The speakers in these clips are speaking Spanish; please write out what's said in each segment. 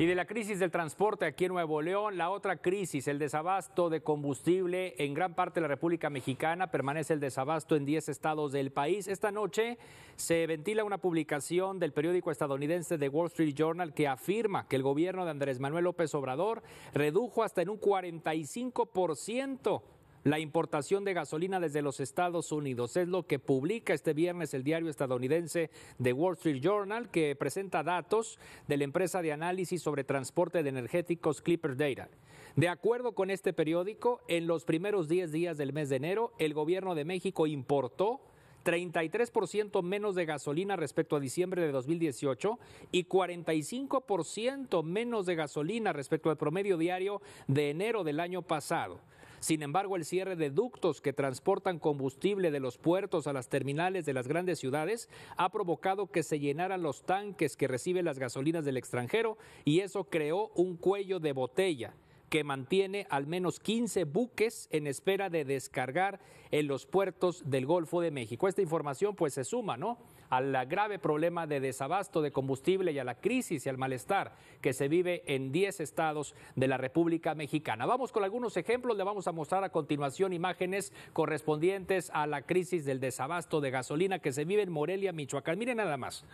Y de la crisis del transporte aquí en Nuevo León, la otra crisis, el desabasto de combustible en gran parte de la República Mexicana, permanece el desabasto en 10 estados del país. Esta noche se ventila una publicación del periódico estadounidense The Wall Street Journal que afirma que el gobierno de Andrés Manuel López Obrador redujo hasta en un 45% la importación de gasolina desde los Estados Unidos. Es lo que publica este viernes el diario estadounidense The Wall Street Journal, que presenta datos de la empresa de análisis sobre transporte de energéticos Clipper Data. De acuerdo con este periódico, en los primeros 10 días del mes de enero, el gobierno de México importó 33% menos de gasolina respecto a diciembre de 2018 y 45% menos de gasolina respecto al promedio diario de enero del año pasado. Sin embargo, el cierre de ductos que transportan combustible de los puertos a las terminales de las grandes ciudades ha provocado que se llenaran los tanques que reciben las gasolinas del extranjero y eso creó un cuello de botella que mantiene al menos 15 buques en espera de descargar en los puertos del Golfo de México. Esta información pues se suma, ¿no? al grave problema de desabasto de combustible y a la crisis y al malestar que se vive en 10 estados de la República Mexicana. Vamos con algunos ejemplos, le vamos a mostrar a continuación imágenes correspondientes a la crisis del desabasto de gasolina que se vive en Morelia, Michoacán. Miren nada más.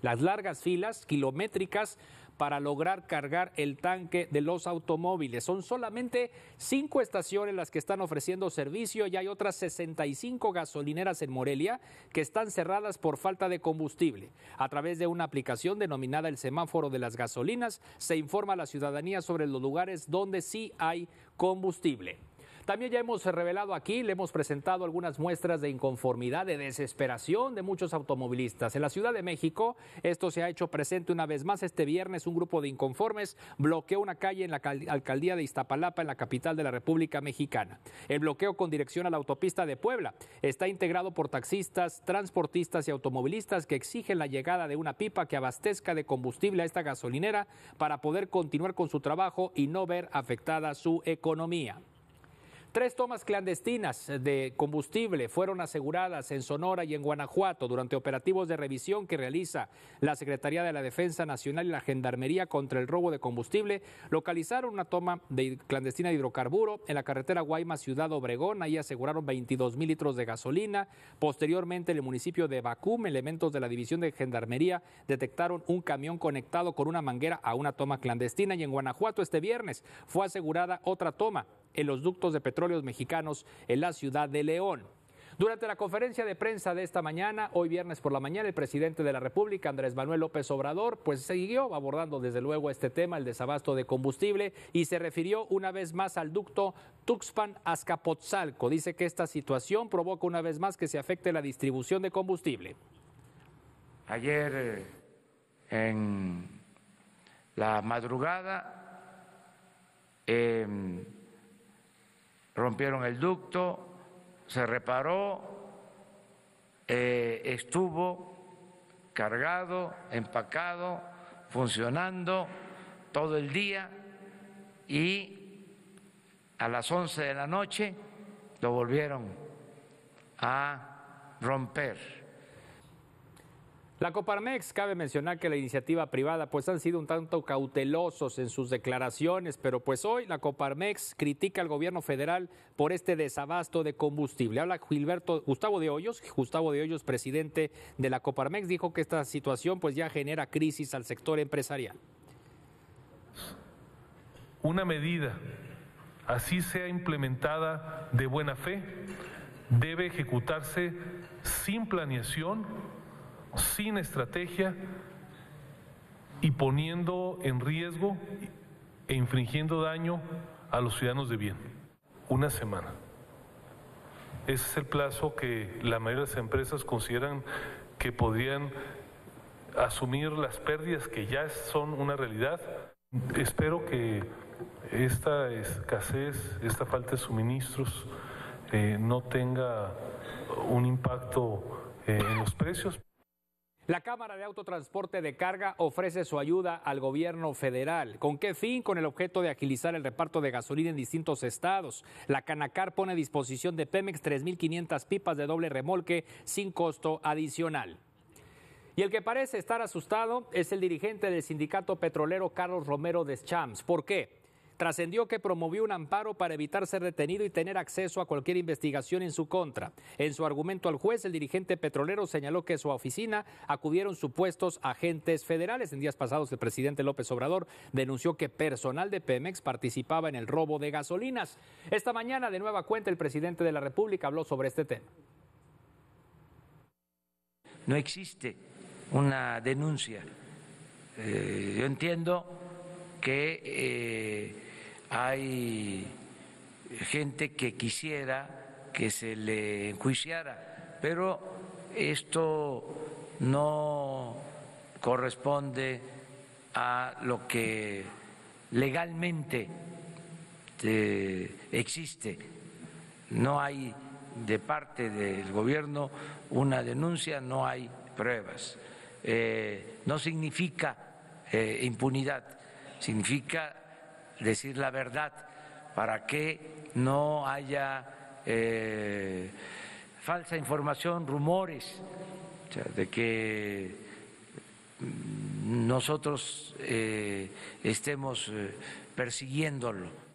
Las largas filas kilométricas para lograr cargar el tanque de los automóviles. Son solamente cinco estaciones las que están ofreciendo servicio y hay otras 65 gasolineras en Morelia que están cerradas por falta de combustible. A través de una aplicación denominada el semáforo de las gasolinas se informa a la ciudadanía sobre los lugares donde sí hay combustible. También ya hemos revelado aquí, le hemos presentado algunas muestras de inconformidad, de desesperación de muchos automovilistas. En la Ciudad de México, esto se ha hecho presente una vez más. Este viernes, un grupo de inconformes bloqueó una calle en la alcaldía de Iztapalapa, en la capital de la República Mexicana. El bloqueo con dirección a la autopista de Puebla está integrado por taxistas, transportistas y automovilistas que exigen la llegada de una pipa que abastezca de combustible a esta gasolinera para poder continuar con su trabajo y no ver afectada su economía. Tres tomas clandestinas de combustible fueron aseguradas en Sonora y en Guanajuato durante operativos de revisión que realiza la Secretaría de la Defensa Nacional y la Gendarmería contra el robo de combustible. Localizaron una toma clandestina de hidrocarburo en la carretera Guaymas Ciudad Obregón. Ahí aseguraron 22 mil litros de gasolina. Posteriormente, en el municipio de Bacum, elementos de la División de Gendarmería detectaron un camión conectado con una manguera a una toma clandestina. Y en Guanajuato, este viernes, fue asegurada otra toma en los ductos de petróleos mexicanos en la ciudad de León. Durante la conferencia de prensa de esta mañana, hoy viernes por la mañana, el presidente de la República, Andrés Manuel López Obrador, pues siguió abordando desde luego este tema, el desabasto de combustible, y se refirió una vez más al ducto Tuxpan-Azcapotzalco. Dice que esta situación provoca una vez más que se afecte la distribución de combustible. Ayer eh, en la madrugada em, rompieron el ducto, se reparó, eh, estuvo cargado, empacado, funcionando todo el día y a las 11 de la noche lo volvieron a romper. La Coparmex, cabe mencionar que la iniciativa privada pues han sido un tanto cautelosos en sus declaraciones, pero pues hoy la Coparmex critica al gobierno federal por este desabasto de combustible. Habla Gilberto Gustavo de Hoyos, Gustavo de Hoyos, presidente de la Coparmex, dijo que esta situación pues ya genera crisis al sector empresarial. Una medida así sea implementada de buena fe debe ejecutarse sin planeación sin estrategia y poniendo en riesgo e infringiendo daño a los ciudadanos de bien. Una semana. Ese es el plazo que la mayoría de las empresas consideran que podrían asumir las pérdidas que ya son una realidad. Espero que esta escasez, esta falta de suministros eh, no tenga un impacto eh, en los precios. La Cámara de Autotransporte de Carga ofrece su ayuda al gobierno federal. ¿Con qué fin? Con el objeto de agilizar el reparto de gasolina en distintos estados. La Canacar pone a disposición de Pemex 3.500 pipas de doble remolque sin costo adicional. Y el que parece estar asustado es el dirigente del sindicato petrolero Carlos Romero de ¿Por qué? trascendió que promovió un amparo para evitar ser detenido y tener acceso a cualquier investigación en su contra. En su argumento al juez, el dirigente petrolero señaló que a su oficina acudieron supuestos agentes federales. En días pasados, el presidente López Obrador denunció que personal de Pemex participaba en el robo de gasolinas. Esta mañana, de nueva cuenta, el presidente de la República habló sobre este tema. No existe una denuncia. Eh, yo entiendo que eh, hay gente que quisiera que se le enjuiciara, pero esto no corresponde a lo que legalmente eh, existe. No hay de parte del gobierno una denuncia, no hay pruebas. Eh, no significa eh, impunidad, significa decir la verdad, para que no haya eh, falsa información, rumores de que nosotros eh, estemos eh, persiguiéndolo.